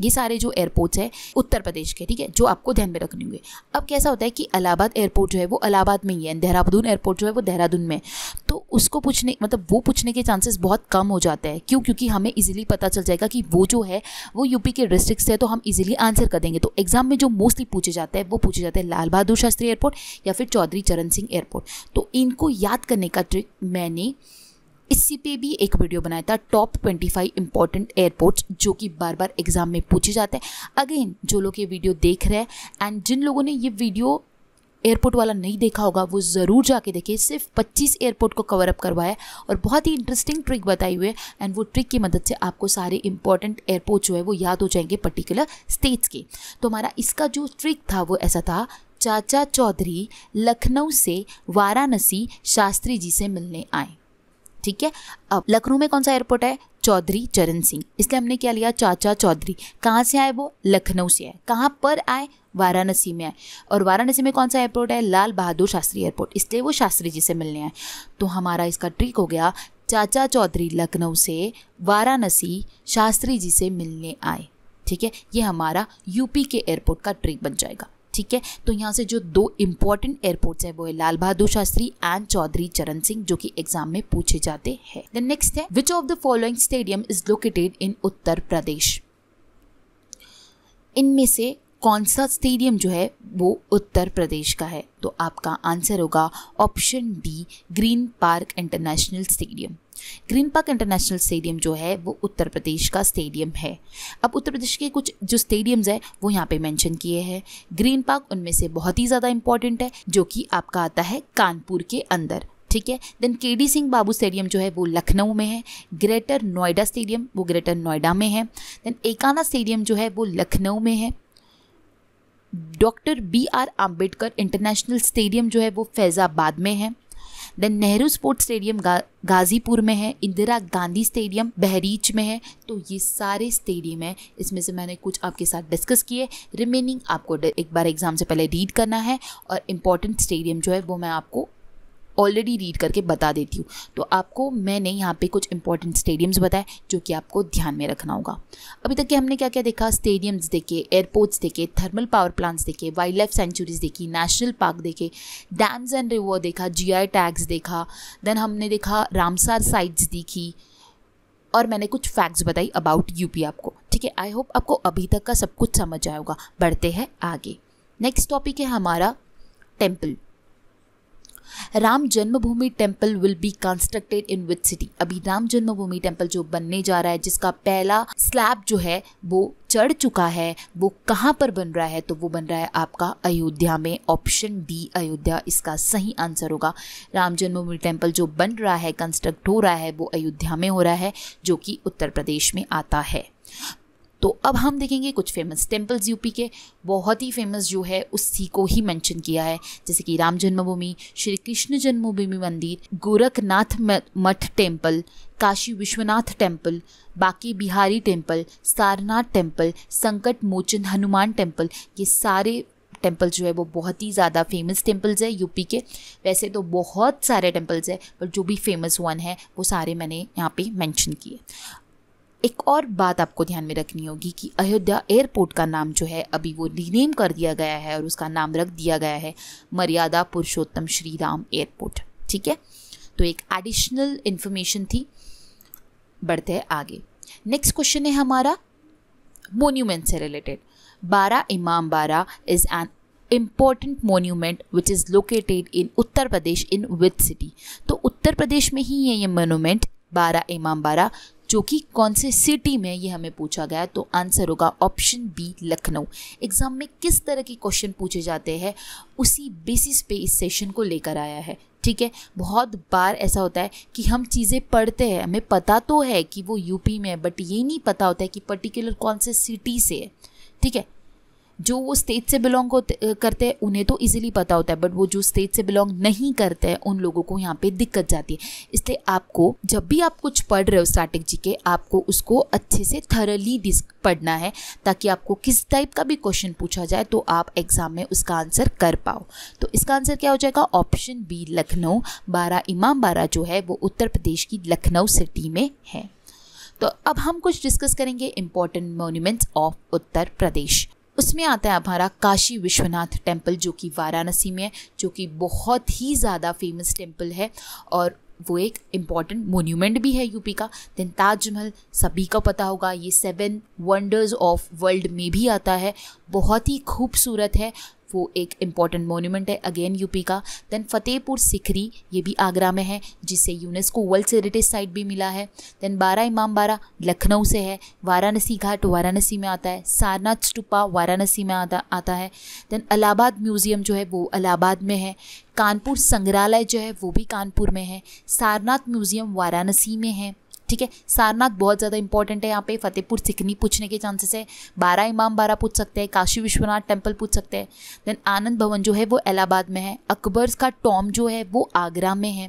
ये सारे जो एयरपोर्ट्स हैं उत्तर प्रदेश के ठीक है जो आपको ध्यान में रखने होंगे अब कैसा होता है कि इलाहाबाद एयरपोर्ट जो है वो इलाहाबाद में ही है देहरादून एयरपोर्ट जो है वो देहरादून में है तो उसको पूछने मतलब वो पूछने के चांसेस बहुत कम हो जाते हैं क्यों क्योंकि हमें इजीली पता चल जाएगा कि वो जो है वो यूपी के डिस्ट्रिक्ट से तो हम इजीली आंसर कर देंगे तो एग्जाम में जो मोस्टली पूछे जाते हैं वो पूछे जाते हैं लाल बहादुर शास्त्री एयरपोर्ट या फिर चौधरी चरण सिंह एयरपोर्ट तो इनको याद करने का ट्रिक मैंने इसी पे भी एक वीडियो बनाया था टॉप 25 इंपॉर्टेंट एयरपोर्ट्स जो कि बार बार एग्जाम में पूछे जाते हैं अगेन जो लोग ये वीडियो देख रहे हैं एंड जिन लोगों ने ये वीडियो एयरपोर्ट वाला नहीं देखा होगा वो ज़रूर जाके देखे सिर्फ 25 एयरपोर्ट को कवर अप करवाया और बहुत ही इंटरेस्टिंग ट्रिक बताई हुई है एंड वो ट्रिक की मदद से आपको सारे इंपॉर्टेंट एयरपोर्ट जो है वो याद हो जाएंगे पर्टिकुलर स्टेट्स के तो हमारा इसका जो ट्रिक था वो ऐसा था चाचा चौधरी लखनऊ से वाराणसी शास्त्री जी से मिलने आए ठीक है अब लखनऊ में कौन सा एयरपोर्ट है चौधरी चरण सिंह इसलिए हमने क्या लिया चाचा चौधरी कहाँ से आए वो लखनऊ से आए कहाँ पर आए वाराणसी में आए और वाराणसी में कौन सा एयरपोर्ट है लाल बहादुर शास्त्री एयरपोर्ट इसलिए वो शास्त्री जी से मिलने आए तो हमारा इसका ट्रिक हो गया चाचा चौधरी लखनऊ से वाराणसी शास्त्री जी से मिलने आए ठीक है ये हमारा यूपी के एयरपोर्ट का ट्रिक बन जाएगा ठीक है तो यहाँ से जो दो इंपॉर्टेंट एयरपोर्ट्स है वो है लाल बहादुर शास्त्री एंड चौधरी चरण सिंह जो कि एग्जाम में पूछे जाते हैं द नेक्स्ट है which of the following stadium is located in Uttar Pradesh इनमें से कौन सा स्टेडियम जो है वो उत्तर प्रदेश का है तो आपका आंसर होगा option D Green Park international stadium Green Park international stadium जो है वो उत्तर प्रदेश का स्टेडियम है अब उत्तर प्रदेश के कुछ जो स्टेडियम्स है वो यहाँ पे मेंशन किए हैं ग्रीन पार्क उनमें से बहुत ही ज़्यादा इंपॉर्टेंट है जो कि आपका आता है कानपुर के अंदर ठीक है देन के डी सिंह बाबू स्टेडियम जो है वो लखनऊ में है ग्रेटर नोएडा स्टेडियम वो ग्रेटर नोएडा में है देन एकाना स्टेडियम जो है वो लखनऊ में है doctor B R Ambedkar international stadium जो है वो फैज़ाबाद में है देन नेहरू स्पोर्ट्स स्टेडियम गा, गाजीपुर में है इंदिरा गांधी स्टेडियम बहरीच में है तो ये सारे स्टेडियम हैं इसमें से मैंने कुछ आपके साथ डिस्कस किए रिमेनिंग आपको एक बार एग्ज़ाम से पहले रीड करना है और इम्पॉर्टेंट स्टेडियम जो है वो मैं आपको ऑलरेडी रीड करके बता देती हूँ तो आपको मैंने यहाँ पे कुछ इंपॉर्टेंट स्टेडियम्स बताए जो कि आपको ध्यान में रखना होगा अभी तक के हमने क्या क्या देखा स्टेडियम्स देखे एयरपोर्ट्स देखे थर्मल पावर प्लांट्स देखे वाइल्ड लाइफ सेंचुरीज देखी नेशनल पार्क देखे डैम्स एंड रिवर देखा जी आई टैग्स देखा देन हमने देखा रामसार साइट्स देखी और मैंने कुछ फैक्ट्स बताई अबाउट यूपी आपको ठीक है आई होप आपको अभी तक का सब कुछ समझ आएगा बढ़ते हैं आगे नेक्स्ट टॉपिक है हमारा temple Ram Janmabhoomi temple will be constructed in which city अभी राम जन्मभूमि टेम्पल जो बनने जा रहा है जिसका पहला स्लैब जो है वो चढ़ चुका है वो कहाँ पर बन रहा है तो वो बन रहा है आपका अयोध्या में ऑप्शन बी अयोध्या इसका सही आंसर होगा राम जन्मभूमि टेम्पल जो बन रहा है कंस्ट्रक्ट हो रहा है वो अयोध्या में हो रहा है जो कि उत्तर प्रदेश में आता है तो अब हम देखेंगे कुछ फेमस टेम्पल्स यूपी के बहुत ही फेमस जो है उसी को ही मेंशन किया है जैसे कि राम जन्मभूमि श्री कृष्ण जन्मभूमि मंदिर गोरखनाथ मठ टेम्पल काशी विश्वनाथ टेम्पल बाकी बिहारी टेम्पल सारनाथ टेम्पल संकट मोचन हनुमान टेम्पल ये सारे टेम्पल जो है वो बहुत ही ज़्यादा फेमस टेम्पल्स है यूपी के वैसे तो बहुत सारे टेम्पल्स है पर जो भी फेमस वन है वो सारे मैंने यहाँ पे मेंशन किए एक और बात आपको ध्यान में रखनी होगी कि अयोध्या एयरपोर्ट का नाम जो है अभी वो रीनेम कर दिया गया है और उसका नाम रख दिया गया है मर्यादा पुरुषोत्तम श्री राम एयरपोर्ट ठीक है तो एक एडिशनल इन्फॉर्मेशन थी बढ़ते हैं आगे नेक्स्ट क्वेश्चन है हमारा मोन्यूमेंट से related Bara Imambara is an important monument which is located in Uttar Pradesh in with city तो उत्तर प्रदेश में ही है ये मोन्यूमेंट बारा इमाम बारा जो कि कौन से सिटी में ये हमें पूछा गया है तो आंसर होगा ऑप्शन बी लखनऊ एग्ज़ाम में किस तरह के क्वेश्चन पूछे जाते हैं उसी बेसिस पे इस सेशन को लेकर आया है ठीक है बहुत बार ऐसा होता है कि हम चीज़ें पढ़ते हैं हमें पता तो है कि वो यूपी में है बट ये नहीं पता होता है कि पर्टिकुलर कौन से सिटी से है ठीक है जो वो स्टेट से बिलोंग करते हैं उन्हें तो इजीली पता होता है बट वो जो स्टेट से बिलोंग नहीं करते हैं उन लोगों को यहाँ पे दिक्कत जाती है इसलिए आपको जब भी आप कुछ पढ़ रहे हो स्टार्टिक जी के आपको उसको अच्छे से थरली पढ़ना है ताकि आपको किस टाइप का भी क्वेश्चन पूछा जाए तो आप एग्ज़ाम में उसका आंसर कर पाओ तो इसका आंसर क्या हो जाएगा ऑप्शन बी लखनऊ बारा इमाम बारा जो है वो उत्तर प्रदेश की लखनऊ सिटी में है तो अब हम कुछ डिस्कस करेंगे important monuments of Uttar Pradesh उसमें आता है हमारा काशी विश्वनाथ टेम्पल जो कि वाराणसी में है जो कि बहुत ही ज़्यादा फेमस टेम्पल है और वो एक इम्पॉर्टेंट मोन्यूमेंट भी है यूपी का देन ताजमहल सभी का पता होगा ये सेवन वंडर्स ऑफ वर्ल्ड में भी आता है बहुत ही खूबसूरत है वो एक इम्पॉर्टेंट मोन्यूमेंट है अगेन यूपी का देन फतेहपुर सिकरी ये भी आगरा में है जिसे यूनेस्को वर्ल्ड हेरिटेज साइट भी मिला है देन बारा इमाम बारा लखनऊ से है वाराणसी घाट वाराणसी में आता है सारनाथ स्टूपा वाराणसी में आता आता है देन अलाहाबाद म्यूज़ियम जो है वो अलाहाबाद में है कानपुर संग्रहालय जो है वो भी कानपुर में है सारनाथ म्यूज़ियम वाराणसी में है ठीक है सारनाथ बहुत ज़्यादा इंपॉर्टेंट है यहाँ पे फतेहपुर सिकनी पूछने के चांसेस है बारह इमाम बारह पूछ सकते हैं काशी विश्वनाथ टेम्पल पूछ सकते हैं देन आनंद भवन जो है वो इलाहाबाद में है अकबर का टॉम जो है वो आगरा में है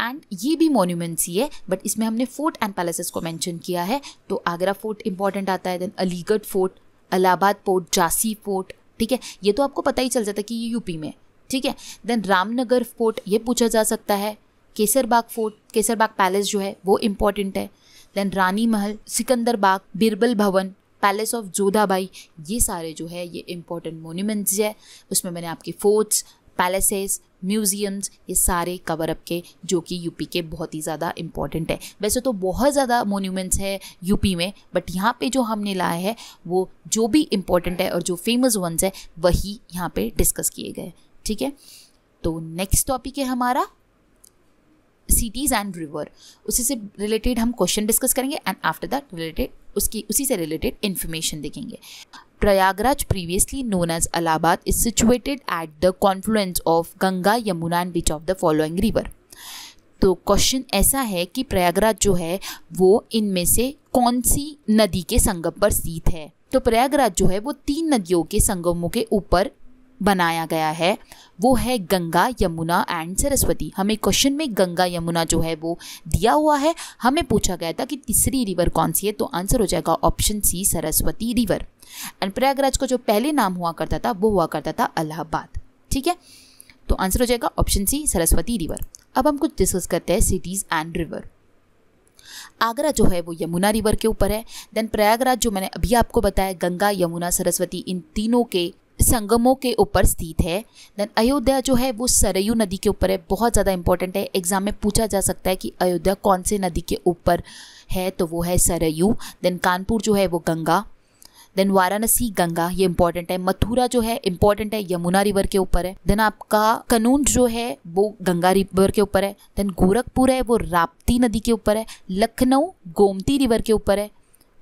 एंड ये भी मोन्यूमेंट्स ही है बट इसमें हमने फोर्ट एंड पैलेसेस को मैंशन किया है तो आगरा फोर्ट इंपॉर्टेंट आता है then Aligarh fort Allahabad fort Jhansi fort ठीक है ये तो आपको पता ही चल जाता है कि ये यूपी में ठीक है देन रामनगर फोर्ट ये पूछा जा सकता है केसरबाग फोर्ट केसरबाग पैलेस जो है वो इम्पॉर्टेंट है देन रानी महल सिकंदर बाग बिरबल भवन पैलेस ऑफ जोधाबाई ये सारे जो है ये इम्पोर्टेंट मोन्यूमेंट्स है उसमें मैंने आपके फोर्ट्स पैलेसेस म्यूज़ियम्स ये सारे कवर अप के जो कि यूपी के बहुत ही ज़्यादा इम्पॉर्टेंट है वैसे तो बहुत ज़्यादा मोन्यूमेंट्स है यूपी में बट यहाँ पे जो हमने लाया है वो जो भी इम्पॉर्टेंट है और जो फेमस वंस है वही यहाँ पे डिस्कस किए गए ठीक है तो नेक्स्ट टॉपिक है हमारा सिटीज़ एंड रिवर उसी से रिलेटेड हम क्वेश्चन डिस्कस करेंगे एंड आफ्टर दैट रिलेटेड उसकी उसी से रिलेटेड इन्फॉर्मेशन देखेंगे Prayagraj previously known as Allahabad is situated at the confluence of Ganga Yamuna and which of the following river तो क्वेश्चन ऐसा है कि प्रयागराज जो है वो इनमें से कौन सी नदी के संगम पर स्थित है तो प्रयागराज जो है वो तीन नदियों के संगमों के ऊपर बनाया गया है वो है गंगा यमुना एंड सरस्वती हमें क्वेश्चन में गंगा यमुना जो है वो दिया हुआ है हमें पूछा गया था कि तीसरी रिवर कौन सी है तो आंसर हो जाएगा option C Saraswati river and Prayagraj का जो पहले नाम हुआ करता था वो हुआ करता था अलाहाबाद ठीक है तो आंसर हो जाएगा ऑप्शन सी सरस्वती रिवर अब हम कुछ डिस्कस करते हैं सिटीज़ एंड रिवर आगरा जो है वो यमुना रिवर के ऊपर है देन प्रयागराज जो मैंने अभी आपको बताया गंगा यमुना सरस्वती इन तीनों के संगमों के ऊपर स्थित है देन अयोध्या जो है वो सरयू नदी के ऊपर है बहुत ज़्यादा इंपॉर्टेंट है एग्जाम में पूछा जा सकता है कि अयोध्या कौन से नदी के ऊपर है तो वो है सरयू देन कानपुर जो है वो गंगा देन वाराणसी गंगा ये इंपॉर्टेंट है मथुरा जो है इंपॉर्टेंट है यमुना रिवर के ऊपर है देन आपका कनून जो है वो गंगा रिवर के ऊपर है देन गोरखपुर है वो राप्ती नदी के ऊपर है लखनऊ गोमती रिवर के ऊपर है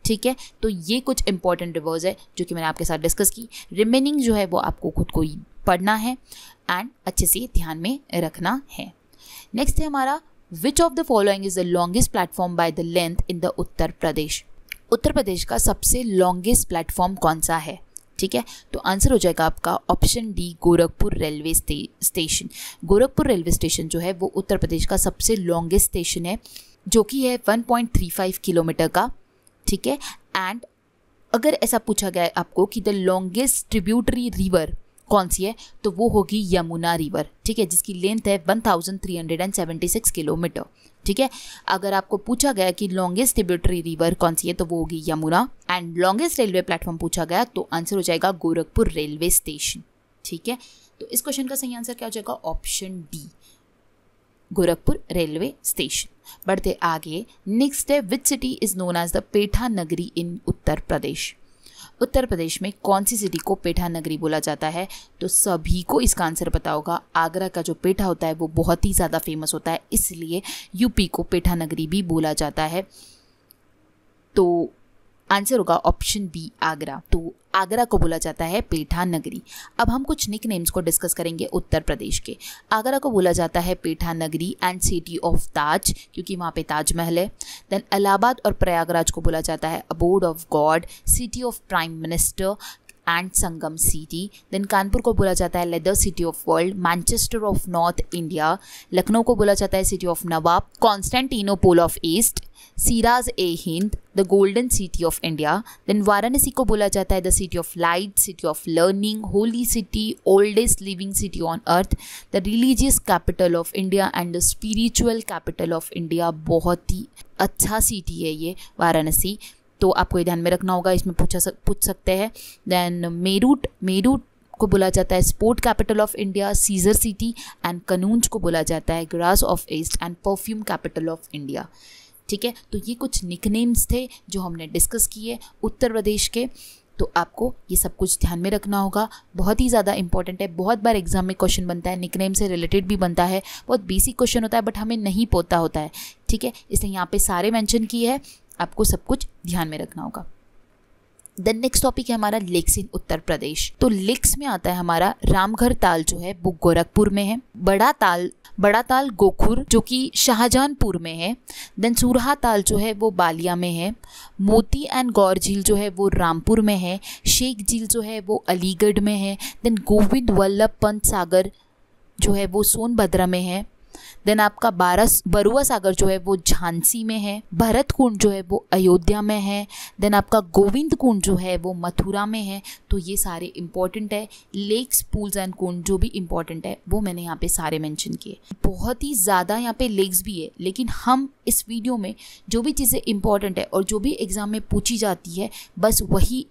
ठीक है तो ये कुछ इंपॉर्टेंट रिवर्स है जो कि मैंने आपके साथ डिस्कस की रिमेनिंग जो है वो आपको खुद को पढ़ना है एंड अच्छे से ध्यान में रखना है नेक्स्ट है हमारा which of the following is the longest platform by the length in the Uttar Pradesh Uttar Pradesh का सबसे लॉन्गेस्ट प्लेटफॉर्म कौन सा है ठीक है तो आंसर हो जाएगा आपका option D Gorakhpur railway station Gorakhpur railway station जो है वो उत्तर प्रदेश का सबसे लॉन्गेस्ट स्टेशन है जो कि है 1.35 किलोमीटर का ठीक है एंड अगर ऐसा पूछा गया आपको कि द लॉन्गेस्ट ट्रिब्यूटरी रिवर कौन सी है तो वो होगी यमुना रिवर ठीक है जिसकी लेंथ है 1376 किलोमीटर ठीक है अगर आपको पूछा गया कि लॉन्गेस्ट ट्रिब्यूटरी रिवर कौन सी है तो वो होगी Yamuna and longest railway platform पूछा गया तो आंसर हो जाएगा गोरखपुर रेलवे स्टेशन ठीक है तो इस क्वेश्चन का सही आंसर क्या हो जाएगा option D Gorakhpur railway station बढ़ते आगे नेक्स्ट है which city is known as the petha nagari in Uttar Pradesh Uttar Pradesh में कौन सी सिटी को पेठा नगरी बोला जाता है तो सभी को इसका आंसर पता होगा आगरा का जो पेठा होता है वो बहुत ही ज़्यादा फेमस होता है इसलिए यूपी को पेठा नगरी भी बोला जाता है तो आंसर होगा ऑप्शन बी आगरा तो आगरा को बोला जाता है पेठा नगरी अब हम कुछ निक नेम्स को डिस्कस करेंगे उत्तर प्रदेश के आगरा को बोला जाता है पेठा नगरी एंड सिटी ऑफ ताज क्योंकि वहाँ पे ताजमहल है देन इलाहाबाद और प्रयागराज को बोला जाता है abode of god city of prime minister and Sangam city then Kanpur को बोला जाता है leather city of world Manchester of north India Lucknow को बोला जाता है city of nawab Constantinople of east Shiraz e Hind the golden city of India then Varanasi को बोला जाता है the city of light city of learning holy city oldest living city on earth the religious capital of India and the spiritual capital of India बहुत ही अच्छा city है ये वाराणसी तो आपको ये ध्यान में रखना होगा इसमें पूछा सक, पूछ सकते हैं देन मेरूट मेरूट को बोला जाता है sport capital of India scissor city and Kannauj को बोला जाता है Grasse of east and perfume capital of India ठीक है तो ये कुछ निकनेम्स थे जो हमने डिस्कस किए उत्तर प्रदेश के तो आपको ये सब कुछ ध्यान में रखना होगा बहुत ही ज़्यादा इंपॉर्टेंट है बहुत बार एग्जाम में क्वेश्चन बनता है निकनेम से रिलेटेड भी बनता है बहुत बेसिक क्वेश्चन होता है बट हमें नहीं पोता होता है ठीक है इसलिए यहाँ पे सारे मेंशन किए हैं आपको सब कुछ ध्यान में रखना होगा देन नेक्स्ट टॉपिक है हमारा लेक्स इन उत्तर प्रदेश तो लेक्स में आता है हमारा रामघर ताल जो है वो गोरखपुर में है बड़ा ताल बड़ा ताल गोखुर जो कि शाहजहानपुर में है देन सूरहा ताल जो है वो बालिया में है मोती एंड गौर झील जो है वो रामपुर में है शेख झील जो है वो अलीगढ़ में है देन गोविंद वल्लभ पंत सागर जो है वो सोनभद्रा में है देन आपका बारस बरुआ सागर जो है वो झांसी में है भरत कुंड जो है वो अयोध्या में है देन आपका गोविंद कुंड जो है वो मथुरा में है तो ये सारे इंपॉर्टेंट है लेक्स पूल्स एंड कुंड जो भी इंपॉर्टेंट है वो मैंने यहाँ पे सारे मेंशन किए बहुत ही ज़्यादा यहाँ पे लेक्स भी है लेकिन हम इस वीडियो में जो भी चीज़ें इंपॉर्टेंट है और जो भी एग्ज़ाम में पूछी जाती है बस वही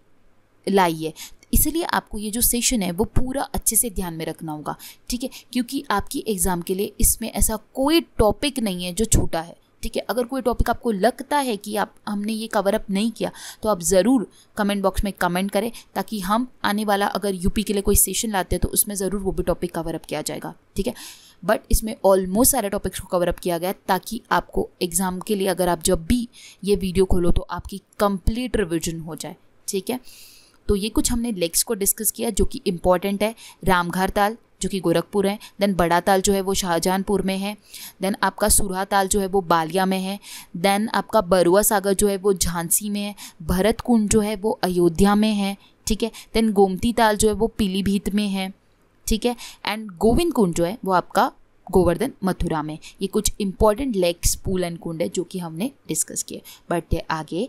लाइए इसलिए आपको ये जो सेशन है वो पूरा अच्छे से ध्यान में रखना होगा ठीक है क्योंकि आपकी एग्ज़ाम के लिए इसमें ऐसा कोई टॉपिक नहीं है जो छोटा है ठीक है अगर कोई टॉपिक आपको लगता है कि आप हमने ये कवर अप नहीं किया तो आप ज़रूर कमेंट बॉक्स में कमेंट करें ताकि हम आने वाला अगर यूपी के लिए कोई सेशन लाते हैं तो उसमें ज़रूर वो भी टॉपिक कवर अप किया जाएगा ठीक है बट इसमें ऑलमोस्ट सारे टॉपिक्स को कवर अप किया गया ताकि आपको एग्ज़ाम के लिए अगर आप जब भी ये वीडियो खोलो तो आपकी कंप्लीट रिविजन हो जाए ठीक है तो ये कुछ हमने लेक्स को डिस्कस किया जो कि इम्पॉर्टेंट है रामघर ताल जो कि गोरखपुर है देन बड़ा ताल जो है वो शाहजहानपुर में है देन आपका सुरहा ताल जो है वो बालिया में है देन आपका बरुआ सागर जो है वो झांसी में है भरत कुंड जो है वो अयोध्या में है ठीक है देन गोमती ताल जो है वो पीलीभीत में है ठीक है एंड गोविंद कुंड जो है वो आपका गोवर्धन मथुरा में ये कुछ important lakes pool and kund है जो कि हमने डिस्कस किए बट आगे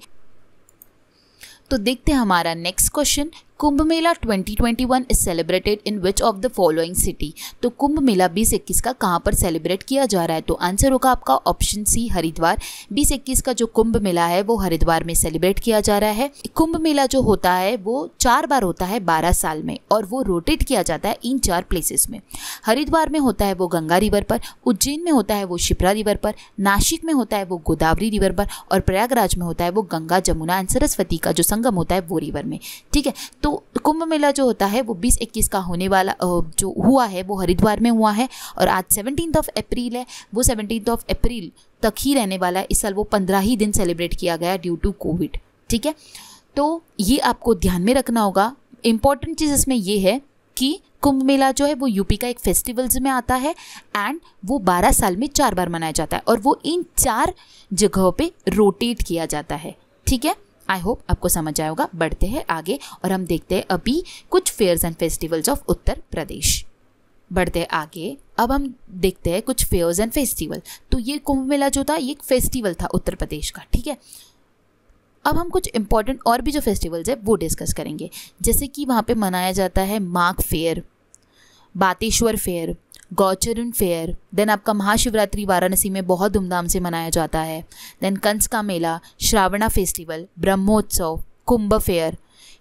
तो देखते हैं हमारा next question Kumbh Mela 2021 is celebrated in which of the following city तो कुंभ मेला बीस इक्कीस का कहाँ पर सेलिब्रेट किया जा रहा है तो आंसर होगा आपका ऑप्शन सी हरिद्वार बीस इक्कीस का जो कुंभ मेला है वो हरिद्वार में सेलिब्रेट किया जा रहा है कुंभ मेला जो होता है वो चार बार होता है बारह साल में और वो रोटेट किया जाता है इन चार प्लेसेस में हरिद्वार में होता है वो गंगा रिवर पर उज्जैन में होता है वो शिप्रा रिवर पर नासिक में होता है वो गोदावरी रिवर पर और प्रयागराज में होता है वो गंगा जमुना एंड सरस्वती का जो संगम होता है वो रिवर में ठीक है तो कुंभ मेला जो होता है वो 20 इक्कीस का होने वाला जो हुआ है वो हरिद्वार में हुआ है और आज सेवनटीन ऑफ अप्रैल है वो सेवनटीन ऑफ अप्रैल तक ही रहने वाला है इस साल वो पंद्रह ही दिन सेलिब्रेट किया गया ड्यू टू कोविड ठीक है तो ये आपको ध्यान में रखना होगा इम्पॉर्टेंट चीज़ इसमें ये है कि कुंभ मेला जो है वो यूपी का एक फेस्टिवल्स में आता है एंड वो 12 साल में चार बार मनाया जाता है और वो इन चार जगहों पे रोटेट किया जाता है ठीक है आई होप आपको समझ आया होगा बढ़ते हैं आगे और हम देखते हैं अभी कुछ fairs and festivals of Uttar Pradesh बढ़ते हैं आगे अब हम देखते हैं कुछ फेयर्स एंड फेस्टिवल तो ये कुंभ मेला जो था ये एक फेस्टिवल था उत्तर प्रदेश का ठीक है अब हम कुछ इंपॉर्टेंट और भी जो फेस्टिवल्स है वो डिस्कस करेंगे जैसे कि वहाँ पे मनाया जाता है Magh fair Bateshwar fair Gaucharan fair then आपका महाशिवरात्रि वाराणसी में बहुत धूमधाम से मनाया जाता है देन कंस का मेला Shravana festival Brahmotsav Kumbh fair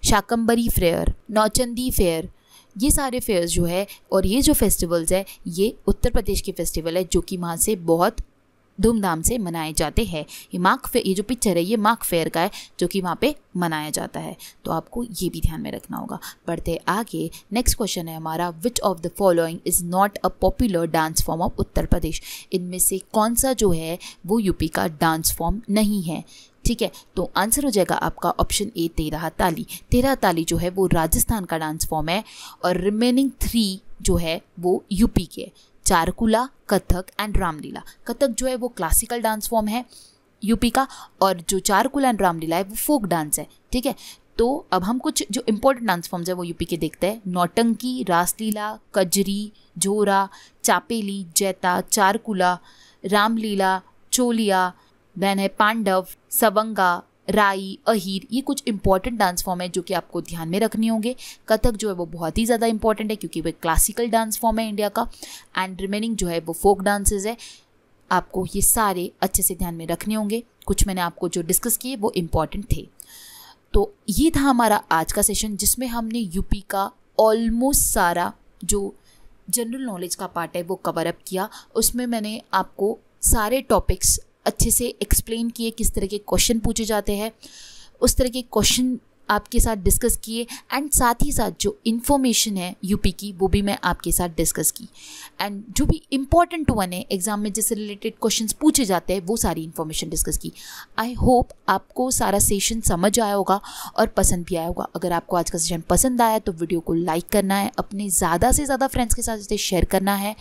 Shakambhari fair Nauchandi fair ये सारे फेयर्स जो है और ये जो फेस्टिवल्स है ये उत्तर प्रदेश के फेस्टिवल है जो कि वहाँ से बहुत धूमधाम से मनाए जाते हैं ये मार्क फेयर ये जो पिक्चर है ये मार्क फेयर का है जो कि वहाँ पे मनाया जाता है तो आपको ये भी ध्यान में रखना होगा पढ़ते आगे नेक्स्ट क्वेश्चन है हमारा which of the following is not a popular dance form of Uttar Pradesh इनमें से कौन सा जो है वो यूपी का डांस फॉर्म नहीं है ठीक है तो आंसर हो जाएगा आपका ऑप्शन ए तेरह ताली तेरह ताली जो है वो राजस्थान का डांस फॉर्म है और रिमेनिंग थ्री जो है वो यूपी के चारकुला कथक एंड रामलीला कथक जो है वो क्लासिकल डांस फॉर्म है यूपी का और जो चारकुला एंड रामलीला है वो फोक डांस है ठीक है तो अब हम कुछ जो इम्पोर्टेंट डांस फॉर्म्स है वो यूपी के देखते हैं नौटंकी रासलीला कजरी झोरा चापेली जैता चारकुला रामलीला चोलिया देन है पांडव सवंगा राई अहीर ये कुछ इंपॉर्टेंट डांस फॉर्म है जो कि आपको ध्यान में रखने होंगे कथक जो है वो बहुत ही ज़्यादा इंपॉर्टेंट है क्योंकि वह क्लासिकल डांस फॉर्म है इंडिया का एंड रिमेनिंग जो है वो फोक डांसेज है आपको ये सारे अच्छे से ध्यान में रखने होंगे कुछ मैंने आपको जो डिस्कस किए वो इम्पॉर्टेंट थे तो ये था हमारा आज का सेशन जिसमें हमने यूपी का ऑलमोस्ट सारा जो जनरल नॉलेज का पार्ट है वो कवर अप किया उसमें मैंने आपको सारे टॉपिक्स अच्छे से एक्सप्लेन किए किस तरह के क्वेश्चन पूछे जाते हैं उस तरह के क्वेश्चन आपके साथ डिस्कस किए एंड साथ ही साथ जो इन्फॉर्मेशन है यूपी की वो भी मैं आपके साथ डिस्कस की एंड जो भी इम्पॉर्टेंट वन है एग्जाम में जिससे रिलेटेड क्वेश्चन पूछे जाते हैं वो सारी इन्फॉर्मेशन डिस्कस की आई होप आपको सारा सेशन समझ आया होगा और पसंद भी आया होगा अगर आपको आज का सेशन पसंद आया तो वीडियो को लाइक करना है अपने ज़्यादा से ज़्यादा फ्रेंड्स के साथ इसे शेयर करना है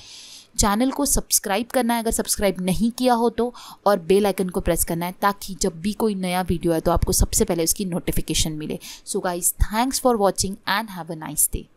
चैनल को सब्सक्राइब करना है अगर सब्सक्राइब नहीं किया हो तो और बेल आइकन को प्रेस करना है ताकि जब भी कोई नया वीडियो है तो आपको सबसे पहले उसकी नोटिफिकेशन मिले so guys thanks for watching and have a nice day